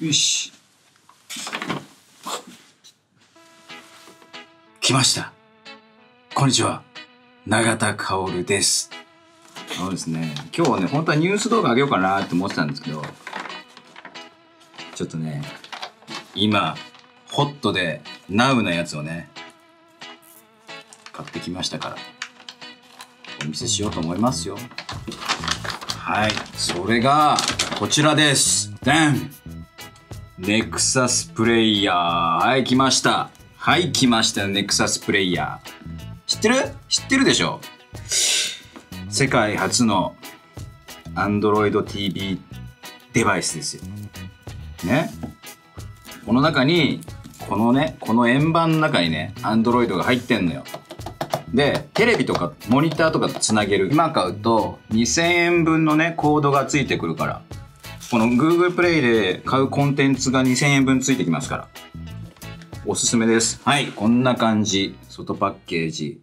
よし。来ました。こんにちは。永田薫です。そうですね。今日はね、本当はニュース動画あげようかなって思ってたんですけど、ちょっとね、今、ホットで、ナウなやつをね、買ってきましたから、お見せしようと思いますよ。はい。それが、こちらです。でんネクサスプレイヤー。はい、来ました。はい、来ました。ネクサスプレイヤー。知ってる知ってるでしょ世界初の Android TV デバイスですよ。ね。この中に、このね、この円盤の中にね、Android が入ってんのよ。で、テレビとかモニターとかつなげる。今買うと2000円分のね、コードがついてくるから。この Google プレイで買うコンテンツが2000円分ついてきますから。おすすめです。はい、こんな感じ。外パッケージ。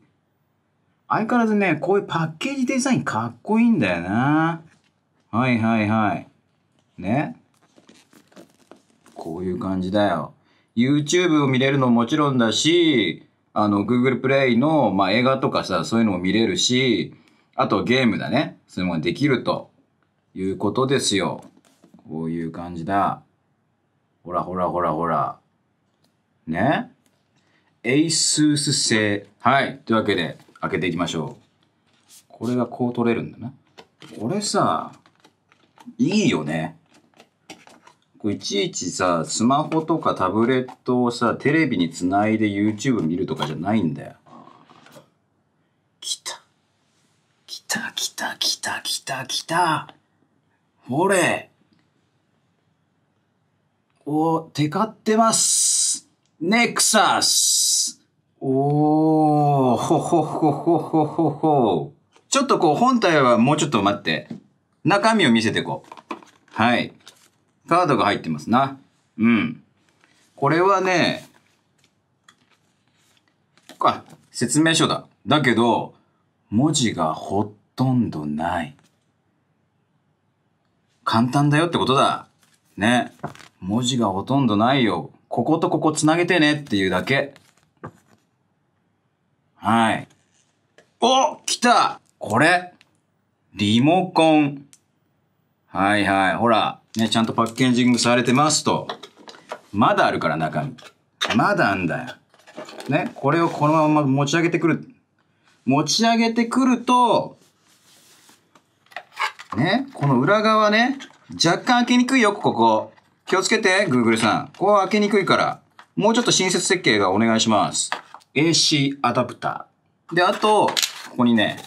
相変わらずね、こういうパッケージデザインかっこいいんだよな。はいはいはい。ね。こういう感じだよ。YouTube を見れるのももちろんだし、あの、Google Play の、まあ、映画とかさ、そういうのも見れるし、あとゲームだね。そういうのができるということですよ。こういう感じだ。ほらほらほらほら。ね。エイスース製。はい。というわけで、開けていきましょう。これがこう取れるんだな。これさ、いいよね。こういちいちさ、スマホとかタブレットをさ、テレビにつないで YouTube 見るとかじゃないんだよ。来た。来た来た来た来た来た。ほれ。おー、テカってます。ネクサス。おー、ほほほほほほほ。ちょっとこう、本体はもうちょっと待って。中身を見せてこう。はい。カードが入ってますな。うん。これはね、あ、説明書だ。だけど、文字がほとんどない。簡単だよってことだ。ね。文字がほとんどないよ。こことここつなげてねっていうだけ。はい。お来たこれリモコン。はいはい。ほら、ね、ちゃんとパッケージングされてますと。まだあるから、中身。まだあんだよ。ね、これをこのまま持ち上げてくる。持ち上げてくると、ね、この裏側ね、若干開けにくいよ、ここ。気をつけて、Google さん。ここは開けにくいから。もうちょっと親切設計がお願いします。AC アダプター。で、あと、ここにね、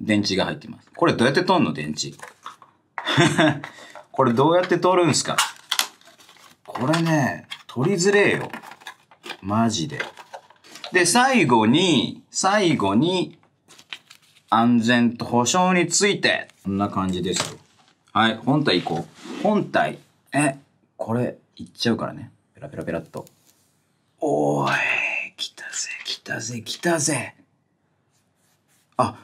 電池が入ってます。これどうやって取んの電池。これどうやって取るんすかこれね、取りづれえよ。マジで。で、最後に、最後に、安全と保証について。こんな感じですよ。はい、本体行こう。本体。え、これ、いっちゃうからね。ペラペラペラっと。おーい、来たぜ、来たぜ、来たぜ。あ、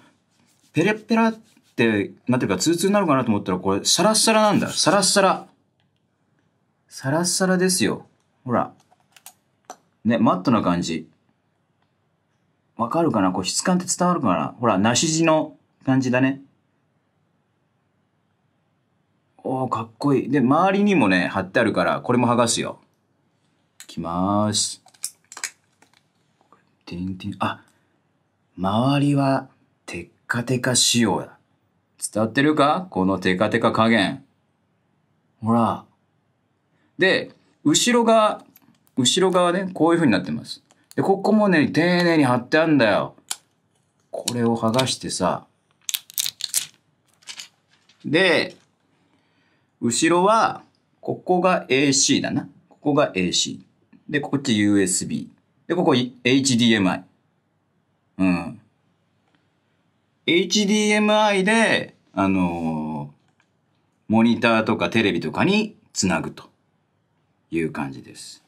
ペラペラって、なんていうか、ツーツーになるかなと思ったら、これ、サラッサラなんだ。サラッサラ。サラッサラですよ。ほら。ね、マットな感じ。わかるかなこう質感って伝わるかなほら、なし地の感じだね。おおかっこいい。で、周りにもね、貼ってあるから、これも剥がすよ。いきまーす。てんてん、あ、周りは、テッカテカ仕様だ。伝わってるかこのテカテカ加減。ほら。で、後ろ側、後ろ側ね、こういう風になってます。で、ここもね、丁寧に貼ってあるんだよ。これを剥がしてさ。で、後ろは、ここが AC だな。ここが AC。で、こっち USB。で、ここ HDMI。うん。HDMI で、あのー、モニターとかテレビとかにつなぐという感じです。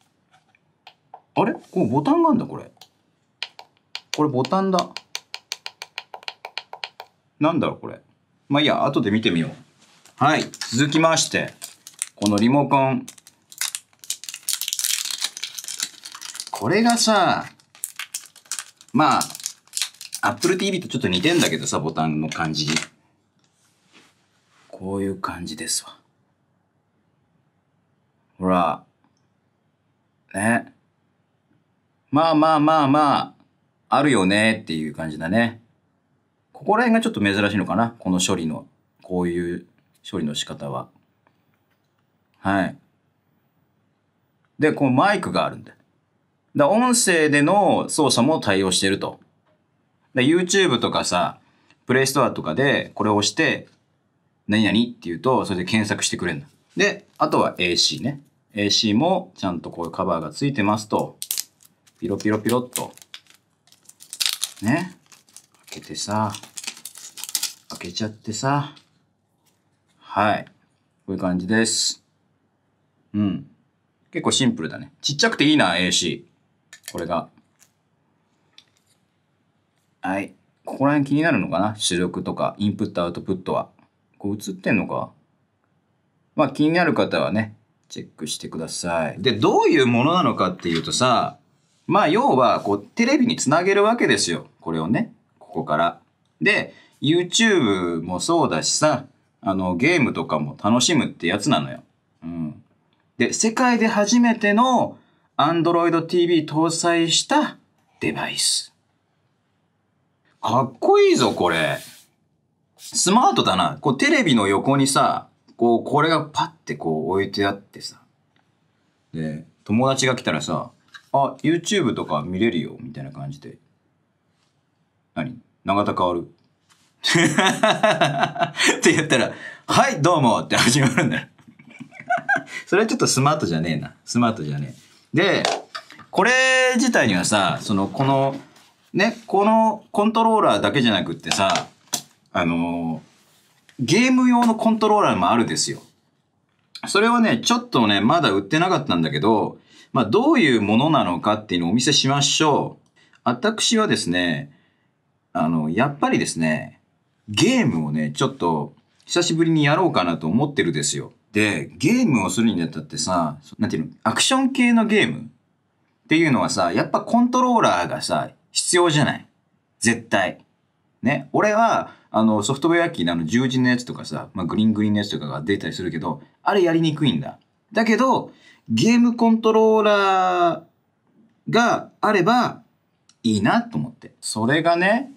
あれこうボタンがあるんだ、これ。これボタンだ。なんだろう、これ。まあいいや、後で見てみよう。はい。続きまして、このリモコン。これがさ、まあ、Apple TV とちょっと似てんだけどさ、ボタンの感じ。こういう感じですわ。ほら。ね。まあまあまあまあ、あるよねっていう感じだね。ここら辺がちょっと珍しいのかなこの処理の。こういう処理の仕方は。はい。で、このマイクがあるんで。だ音声での操作も対応してると。で、YouTube とかさ、Play Store とかでこれを押して、何々って言うと、それで検索してくれるの。で、あとは AC ね。AC もちゃんとこういうカバーがついてますと。ピロピロピロっと。ね。開けてさ。開けちゃってさ。はい。こういう感じです。うん。結構シンプルだね。ちっちゃくていいな、AC。これが。はい。ここら辺気になるのかな出力とか、インプット、アウトプットは。こう映ってんのかまあ気になる方はね、チェックしてください。で、どういうものなのかっていうとさ、まあ要は、こう、テレビにつなげるわけですよ。これをね、ここから。で、YouTube もそうだしさ、あの、ゲームとかも楽しむってやつなのよ。うん。で、世界で初めての Android TV 搭載したデバイス。かっこいいぞ、これ。スマートだな。こう、テレビの横にさ、こう、これがパッてこう置いてあってさ。で、友達が来たらさ、あ、YouTube とか見れるよ、みたいな感じで。何永田変わるって言ったら、はい、どうもって始まるんだよ。それはちょっとスマートじゃねえな。スマートじゃねえ。で、これ自体にはさ、その、この、ね、このコントローラーだけじゃなくってさ、あのー、ゲーム用のコントローラーもあるですよ。それはね、ちょっとね、まだ売ってなかったんだけど、まあ、どういうものなのかっていうのをお見せしましょう。私はですね、あの、やっぱりですね、ゲームをね、ちょっと、久しぶりにやろうかなと思ってるですよ。で、ゲームをするにあたってさ、なんていうの、アクション系のゲームっていうのはさ、やっぱコントローラーがさ、必要じゃない絶対。ね。俺は、あの、ソフトウェア機のあの十字のやつとかさ、まあ、グリーングリーンのやつとかが出たりするけど、あれやりにくいんだ。だけど、ゲームコントローラーがあればいいなと思って。それがね、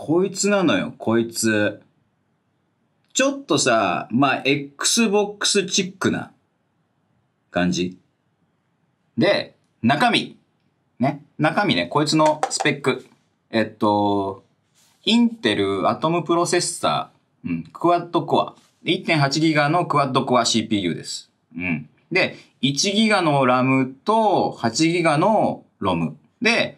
こいつなのよ、こいつ。ちょっとさ、まあ、Xbox チックな感じ。で、中身。ね。中身ね、こいつのスペック。えっと、インテルアトムプロセッサー、うん、クワッドコア。1.8ギガのクワッドコア CPU です。うん。で、1ギガのラムと8ギガのロム。で、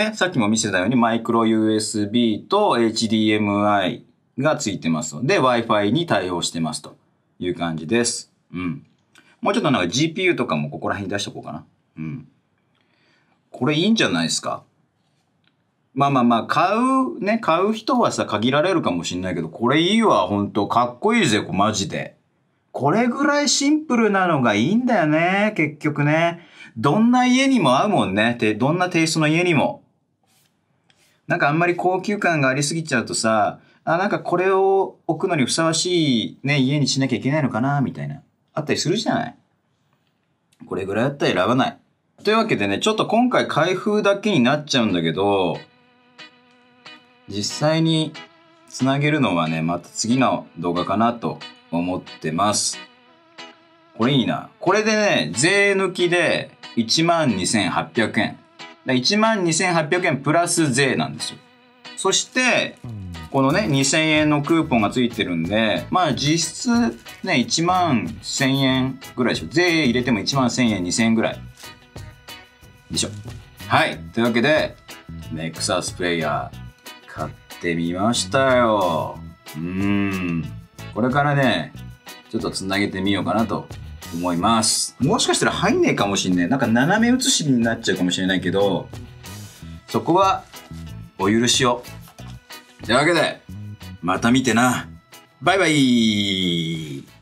ね、さっきも見せたようにマイクロ USB と HDMI がついてますので、Wi-Fi に対応してますという感じです。うん。もうちょっとなんか GPU とかもここら辺に出しとこうかな。うん。これいいんじゃないですか。まあまあまあ、買う、ね、買う人はさ、限られるかもしんないけど、これいいわ、ほんと。かっこいいぜ、こマジで。これぐらいシンプルなのがいいんだよね、結局ね。どんな家にも合うもんね。どんなテイストの家にも。なんかあんまり高級感がありすぎちゃうとさ、あ、なんかこれを置くのにふさわしいね、家にしなきゃいけないのかな、みたいな。あったりするじゃないこれぐらいだったら選ばない。というわけでね、ちょっと今回開封だけになっちゃうんだけど、実際につなげるのはね、また次の動画かなと思ってます。これいいな。これでね、税抜きで12,800円。12,800円プラス税なんですよ。そして、このね、2000円のクーポンがついてるんで、まあ実質ね、1万1000円ぐらいでしょ。税入れても1万1000円、2000円ぐらい。でしょ。はい。というわけで、ネクサスプレイヤー買ってみましたよ。うーん。これからね、ちょっとつなげてみようかなと思います。もしかしたら入んねえかもしんねえ。なんか斜め写しになっちゃうかもしれないけど、そこは、お許しを。というわけで、また見てな。バイバイ